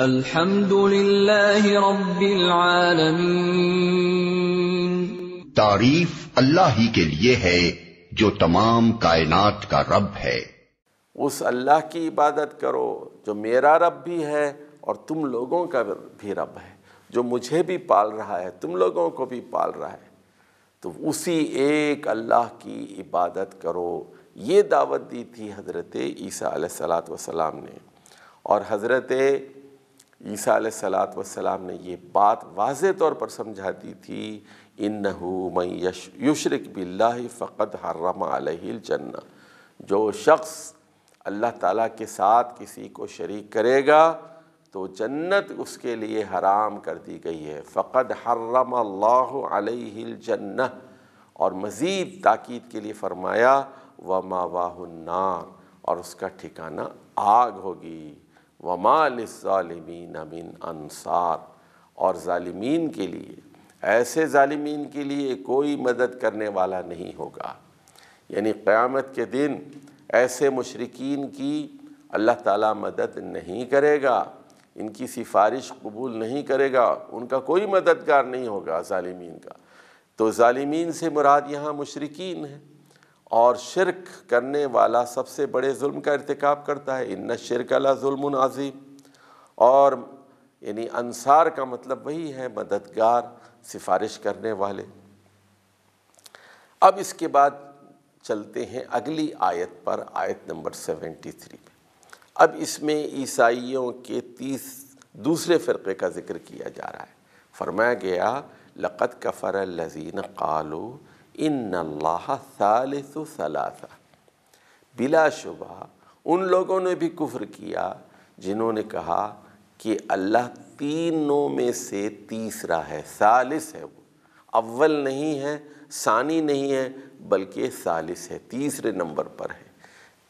तारीफ अल्लाह ही के लिए है जो तमाम कायनात का रब है उस अल्लाह की इबादत करो जो मेरा रब भी है और तुम लोगों का भी रब है जो मुझे भी पाल रहा है तुम लोगों को भी पाल रहा है तो उसी एक अल्लाह की इबादत करो ये दावत दी थी हज़रत ईसा सलात वसलाम ने और हज़रत ईसा सलात वसलाम ने ये बात वाज तौर पर समझा दी थी इन मई यश युशरक बिल्ला फ़कत हर्रम जन्ना जो शख्स अल्लाह ताला के साथ किसी को शरीक करेगा तो जन्नत उसके लिए हराम कर दी गई है फ़कत हर्रम अल्लाह और मज़ीद ताकीद के लिए फ़रमाया व मावा और उसका ठिकाना आग होगी वमालमीन अमिन अनसार और ालमीन के लिए ऐसे ालमीन के लिए कोई मदद करने वाला नहीं होगा यानी क़्यामत के दिन ऐसे मशरकिन की अल्लाह ताला मदद नहीं करेगा इनकी सिफारिश कबूल नहीं करेगा उनका कोई मददगार नहीं होगा ालमीन का तो ालमीन से मुराद यहाँ मशरकिन है और शिरक करने वाला सबसे बड़े जुल्म का इरतकब करता है इन शिरक अला जुल्म और यानी अनसार का मतलब वही है मददगार सिफारिश करने वाले अब इसके बाद चलते हैं अगली आयत पर आयत नंबर सेवेंटी थ्री अब इसमें ईसाइयों के तीस दूसरे फ़िरक़े का ज़िक्र किया जा रहा है फरमाया गया लक़त कफ़र लजीन क़ालू इन बिला शुबा बिलाशुबा उन लोगों ने भी कुफ्र किया जिन्होंने कहा कि अल्लाह तीनों में से तीसरा है सालिस है वो अव्वल नहीं है सानी नहीं है बल्कि सालिस है तीसरे नंबर पर है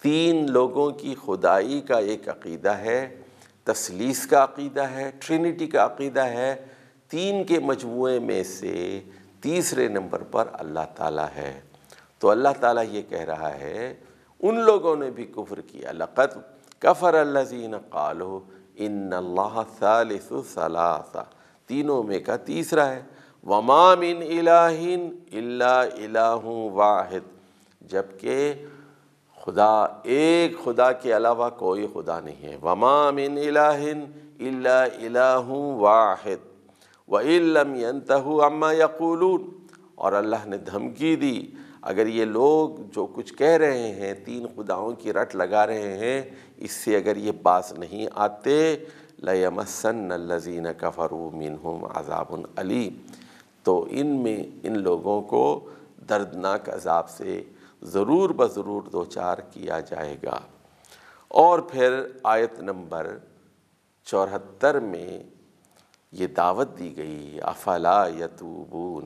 तीन लोगों की खुदाई का एक अकीदा है तसलीस का अकीदा है ट्रिनिटी का अकीदा है तीन के मजमू में से तीसरे नंबर पर अल्लाह ताला है तो अल्लाह ताला ये कह रहा है उन लोगों ने भी कुफ्र किया लक़त कफ़र अल्लाजीन कालो इन सलासा तीनों में का तीसरा है वमामिन इलाहिन इल्ला इलाहू वाहिद जबकि खुदा एक खुदा के अलावा कोई खुदा नहीं है वमामिन इलाहिन इल्ला इलाहू वाहिद वम अम्मा यकूलून और अल्लाह ने धमकी दी अगर ये लोग जो कुछ कह रहे हैं तीन खुदाओं की रट लगा रहे हैं इससे अगर ये बास नहीं आते लयमसन लजीन कफ़रू मिनहम अजाबन अली तो इन में इन लोगों को दर्दनाक अजाब से ज़रूर ब ज़रूर दो चार किया जाएगा और फिर आयत नंबर चौहत्तर में ये दावत दी गई अफला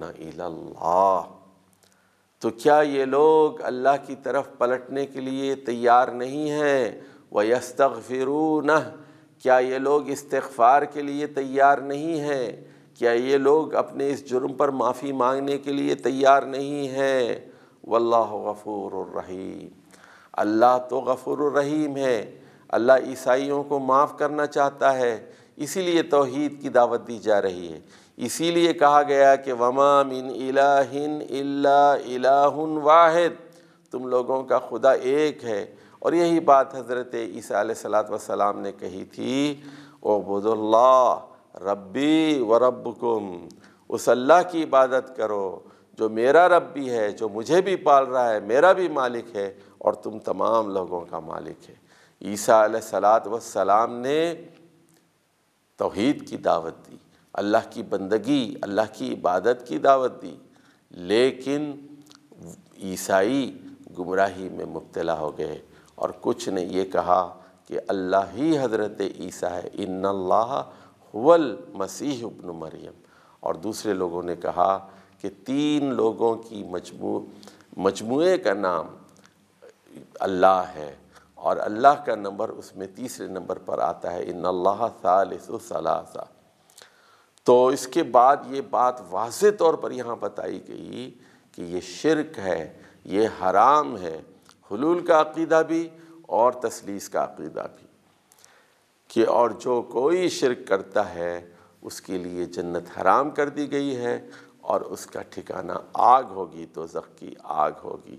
ना तो क्या ये लोग अल्लाह की तरफ पलटने के लिए तैयार नहीं हैं व न क्या ये लोग इस्तफ़ार के लिए तैयार नहीं हैं क्या ये लोग अपने इस जुर्म पर माफ़ी मांगने के लिए तैयार नहीं हैं वल्लाह गफ़ूररहीम अल्लाह तो रहीम है अल्लाह ईसाइयों को माफ़ करना चाहता है इसीलिए तोहद की दावत दी जा रही है इसीलिए कहा गया कि वमा मिन इलाहिन इल्ला इलाहुन वाहिद तुम लोगों का खुदा एक है और यही बात हज़रत ईसा सलात वसलाम ने कही थी ओ बुदुल्ला रब्बी व रब्बुकुम उस अल्लाह की इबादत करो जो मेरा रब भी है जो मुझे भी पाल रहा है मेरा भी मालिक है और तुम तमाम लोगों का मालिक है ईसा सलात वसलाम ने तोहद की दावत दी अल्लाह की बंदगी अल्लाह की इबादत की दावत दी लेकिन ईसाई गुमराही में मुबतला हो गए और कुछ ने यह कहा कि अल्लाह ही हजरत ईसा है इन हुवल मसीह इब्न मरियम और दूसरे लोगों ने कहा कि तीन लोगों की मजमू मजमू का नाम अल्लाह है और अल्लाह का नंबर उसमें तीसरे नंबर पर आता है इन अल्लाह सलासा तो इसके बाद ये बात वाज तौर पर यहाँ बताई गई कि ये शिरक है ये हराम है हलूल का अकीदा भी और तसलीस का अकीदा भी कि और जो कोई शिरक करता है उसके लिए जन्नत हराम कर दी गई है और उसका ठिकाना आग होगी तो की आग होगी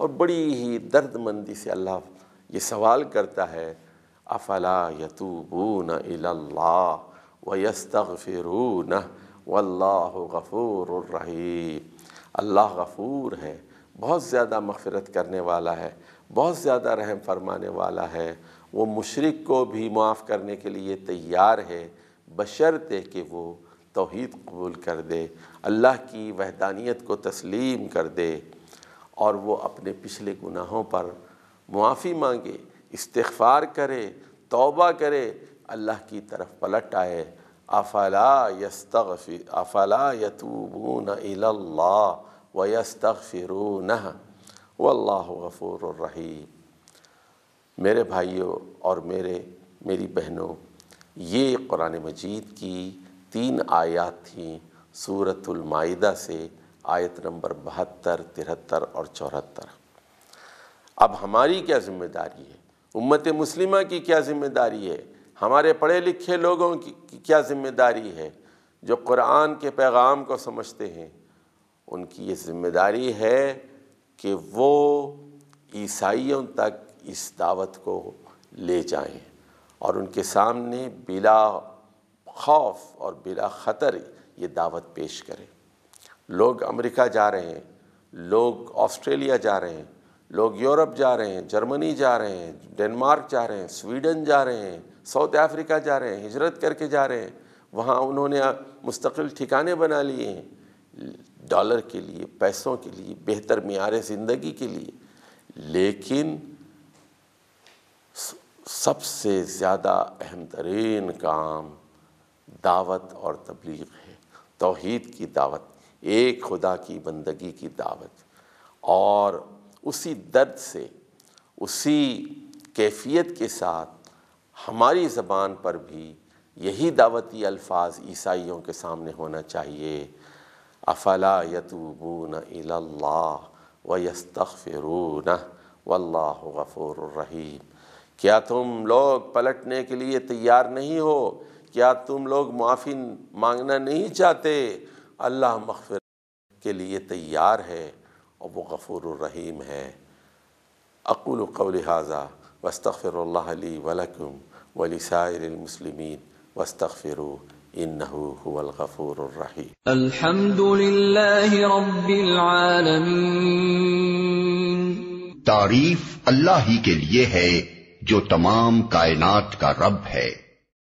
और बड़ी ही दर्दमंदी से अल्लाह ये सवाल करता है अफला यतूबून इल्ला व यस्तफ़िरून वल्लाह गफ़ूर रहीम अल्लाह गफ़ूर है बहुत ज़्यादा मफ़रत करने वाला है बहुत ज़्यादा रहम फरमाने वाला है वो मुशरक को भी माफ़ करने के लिए तैयार है है कि वो तोहद कबूल कर दे अल्लाह की वहदानियत को तस्लीम कर दे और वो अपने पिछले गुनाहों पर मुआफ़ी मांगे इस्तफ़ार करे तोबा करे अल्लाह की तरफ पलट आए अफला यस्तफ़ी अफला यतूबून इल्ला व यस्तफ़िरून वल्लाफ़ूररहीम मेरे भाइयों और मेरे मेरी बहनों ये कुरान मजीद की तीन आयात थीं सूरतुलमादा से आयत नंबर बहत्तर तिहत्तर और चौहत्तर अब हमारी क्या जिम्मेदारी है उम्मत मुस्लिमा की क्या जिम्मेदारी है हमारे पढ़े लिखे लोगों की क्या जिम्मेदारी है जो कुरान के पैगाम को समझते हैं उनकी ये जिम्मेदारी है कि वो ईसाइयों तक इस दावत को ले जाएं और उनके सामने बिला खौफ और बिला ख़तर ये दावत पेश करें लोग अमेरिका जा रहे हैं लोग ऑस्ट्रेलिया जा रहे हैं लोग यूरोप जा रहे हैं जर्मनी जा रहे हैं डेनमार्क जा रहे हैं स्वीडन जा रहे हैं साउथ अफ्रीका जा रहे हैं हिजरत करके जा रहे हैं वहाँ उन्होंने मुस्तकिल ठिकाने बना लिए हैं डॉलर के लिए पैसों के लिए बेहतर मैार ज़िंदगी के लिए लेकिन सबसे ज़्यादा अहम तरीन काम दावत और तबलीग है तोहद की दावत एक खुदा की बंदगी की दावत और उसी दर्द से उसी कैफियत के साथ हमारी ज़बान पर भी यही दावती अल्फाज ईसाइयों के सामने होना चाहिए अफला यतूबून इल्ला व यस्तफ़िरून वल्लाफ़ुररहीम क्या तुम लोग पलटने के लिए तैयार नहीं हो क्या तुम लोग माफ़ी मांगना नहीं चाहते अल्लाह मगफ़र के लिए तैयार है और वो गफ़ूर रहीम है अकुल कौल हाजा वस्तफ़िर वलकुम वलिसायरमसलिमिन वस्तफ़िर إنه هو الغفور الرحيم الحمد لله رب العالمين تعريف الله ही के लिए है जो तमाम कायनात का रब है